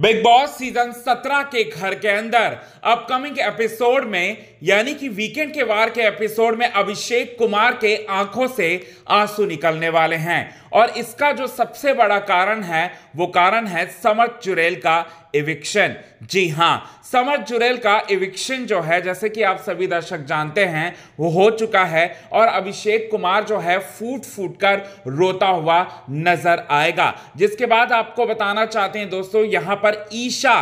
big boss season 17 के घर के अंदर अपकमिंग एपिसोड में यानी कि वीकेंड के वार के एपिसोड में अभिषेक कुमार के आंखों से आंसू निकलने वाले हैं और इसका जो सबसे बड़ा कारण है वो कारण है समर्थ चुरेल का इविक्शन जी हाँ समर जुरेल का इविक्शन जो है जैसे कि आप सभी दर्शक जानते हैं वो हो चुका है और अभिषेक कुमार जो है फूट फूट कर रोता हुआ नजर आएगा जिसके बाद आपको बताना चाहते हैं दोस्तों यहां पर ईशा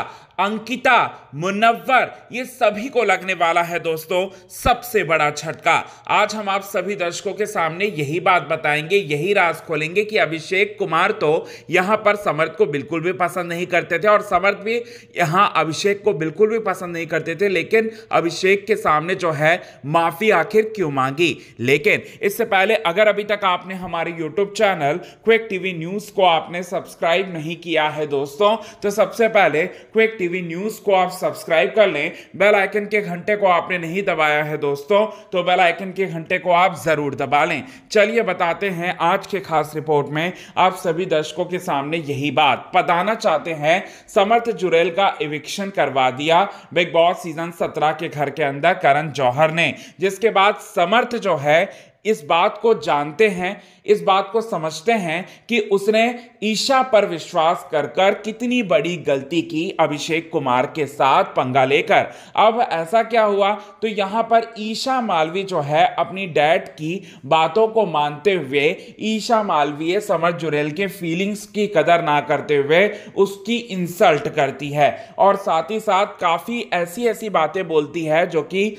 अंकिता मुनव्वर ये सभी को लगने वाला है दोस्तों सबसे बड़ा झटका आज हम आप सभी दर्शकों के सामने यही बात बताएंगे यही राज खोलेंगे कि अभिषेक कुमार तो यहाँ पर समर्थ को बिल्कुल भी पसंद नहीं करते थे और समर्थ भी यहां अभिषेक को बिल्कुल भी पसंद नहीं करते थे लेकिन अभिषेक के सामने जो है माफ़ी आखिर क्यों मांगी लेकिन इससे पहले अगर अभी तक आपने हमारे YouTube channel Quick TV News को आपने सब्सक्राइब नहीं किया है दोस्तों तो सबसे पहले क्विक टीवी टीवी न्यूज को आप सब्सक्राइब कर लें बेल आइकन के घंटे को आपने नहीं दबाया है दोस्तों तो बेल आइकन के घंटे को आप जरूर दबा लें चलिए बताते हैं आज के खास रिपोर्ट में आप सभी दर्शकों के सामने यही बात बताना चाहते हैं समर्थ जुरेल का इविक्शन करवा दिया बिग बॉस सीजन सत्रह के घर के अंदर करण जौहर ने जिसके बाद समर्थ जो है इस बात को जानते हैं इस बात को समझते हैं कि उसने ईशा पर विश्वास कर कर कितनी बड़ी गलती की अभिषेक कुमार के साथ पंगा लेकर अब ऐसा क्या हुआ तो यहाँ पर ईशा मालवी जो है अपनी डैड की बातों को मानते हुए ईशा मालवीय समर जुरेल के फीलिंग्स की कदर ना करते हुए उसकी इंसल्ट करती है और साथ ही साथ काफ़ी ऐसी ऐसी बातें बोलती है जो कि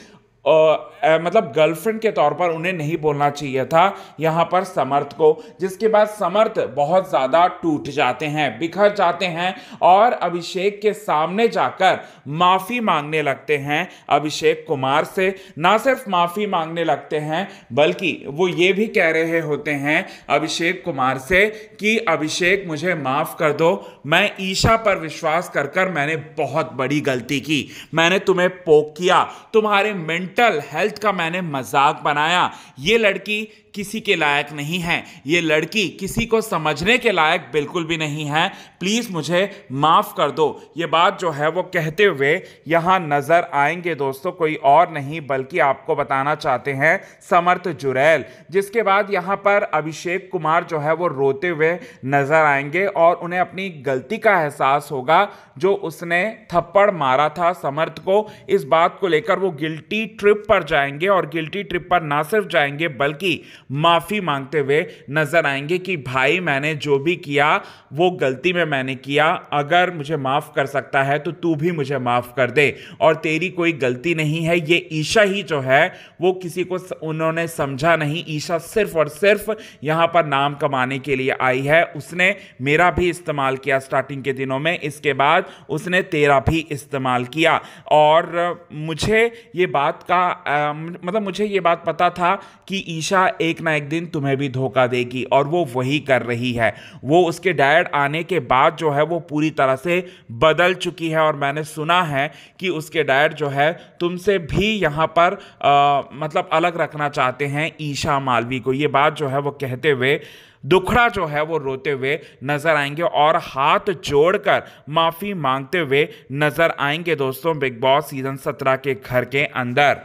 आ, मतलब गर्लफ्रेंड के तौर पर उन्हें नहीं बोलना चाहिए था यहाँ पर समर्थ को जिसके बाद समर्थ बहुत ज़्यादा टूट जाते हैं बिखर जाते हैं और अभिषेक के सामने जाकर माफ़ी मांगने लगते हैं अभिषेक कुमार से ना सिर्फ माफ़ी मांगने लगते हैं बल्कि वो ये भी कह रहे होते हैं अभिषेक कुमार से कि अभिषेक मुझे माफ़ कर दो मैं ईशा पर विश्वास कर कर मैंने बहुत बड़ी गलती की मैंने तुम्हें पोक किया तुम्हारे मिनट मेंटल हेल्थ का मैंने मजाक बनाया ये लड़की किसी के लायक नहीं है ये लड़की किसी को समझने के लायक बिल्कुल भी नहीं है प्लीज़ मुझे माफ़ कर दो ये बात जो है वो कहते हुए यहाँ नज़र आएंगे दोस्तों कोई और नहीं बल्कि आपको बताना चाहते हैं समर्थ जुरैल जिसके बाद यहाँ पर अभिषेक कुमार जो है वो रोते हुए नज़र आएंगे और उन्हें अपनी गलती का एहसास होगा जो उसने थप्पड़ मारा था समर्थ को इस बात को लेकर वो गिल्टी ट्रिप पर जाएंगे और गिल्टी ट्रिप पर ना सिर्फ जाएंगे बल्कि माफ़ी मांगते हुए नज़र आएंगे कि भाई मैंने जो भी किया वो गलती में मैंने किया अगर मुझे माफ़ कर सकता है तो तू भी मुझे माफ़ कर दे और तेरी कोई गलती नहीं है ये ईशा ही जो है वो किसी को उन्होंने समझा नहीं ईशा सिर्फ और सिर्फ यहाँ पर नाम कमाने के लिए आई है उसने मेरा भी इस्तेमाल किया स्टार्टिंग के दिनों में इसके बाद उसने तेरा भी इस्तेमाल किया और मुझे ये बात का आ, मतलब मुझे ये बात पता था कि ईशा एक ना एक दिन तुम्हें भी धोखा देगी और वो वही कर रही है वो उसके डैड आने के बाद जो है वो पूरी तरह से बदल चुकी है और मैंने सुना है कि उसके डैड जो है तुमसे भी यहाँ पर आ, मतलब अलग रखना चाहते हैं ईशा मालवी को ये बात जो है वो कहते हुए दुखड़ा जो है वो रोते हुए नजर आएंगे और हाथ जोड़कर माफी मांगते हुए नजर आएंगे दोस्तों बिग बॉस सीजन सत्रह के घर के अंदर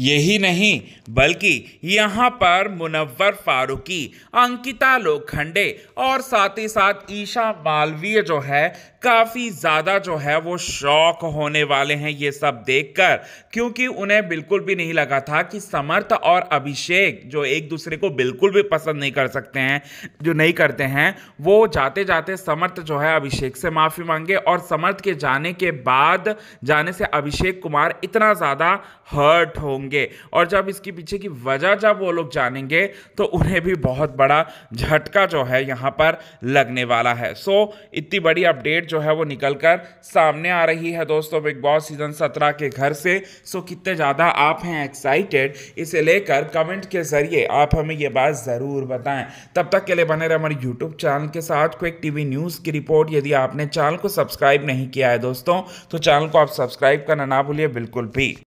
यही नहीं बल्कि यहाँ पर मुनव्वर फारूकी अंकिता लोखंडे और साथ ही साथ ईशा मालवीय जो है काफ़ी ज़्यादा जो है वो शौक होने वाले हैं ये सब देखकर क्योंकि उन्हें बिल्कुल भी नहीं लगा था कि समर्थ और अभिषेक जो एक दूसरे को बिल्कुल भी पसंद नहीं कर सकते हैं जो नहीं करते हैं वो जाते जाते समर्थ जो है अभिषेक से माफ़ी मांगे और समर्थ के जाने के बाद जाने से अभिषेक कुमार इतना ज़्यादा हर्ट होंगे जानेंगे और जब इसके पीछे की वजह जब वो लोग जानेंगे तो उन्हें भी बहुत बड़ा झटका जो है यहाँ पर लगने वाला है सो so, इतनी बड़ी अपडेट जो है वो निकल कर सामने आ रही है दोस्तों बिग बॉस सीजन सत्रह के घर से सो so, कितने ज़्यादा आप हैं एक्साइटेड इसे लेकर कमेंट के ज़रिए आप हमें ये बात ज़रूर बताएं तब तक के लिए बने रहे हमारे यूट्यूब चैनल के साथ क्विक टीवी न्यूज़ की रिपोर्ट यदि आपने चैनल को सब्सक्राइब नहीं किया है दोस्तों तो चैनल को आप सब्सक्राइब करना ना भूलिए बिल्कुल भी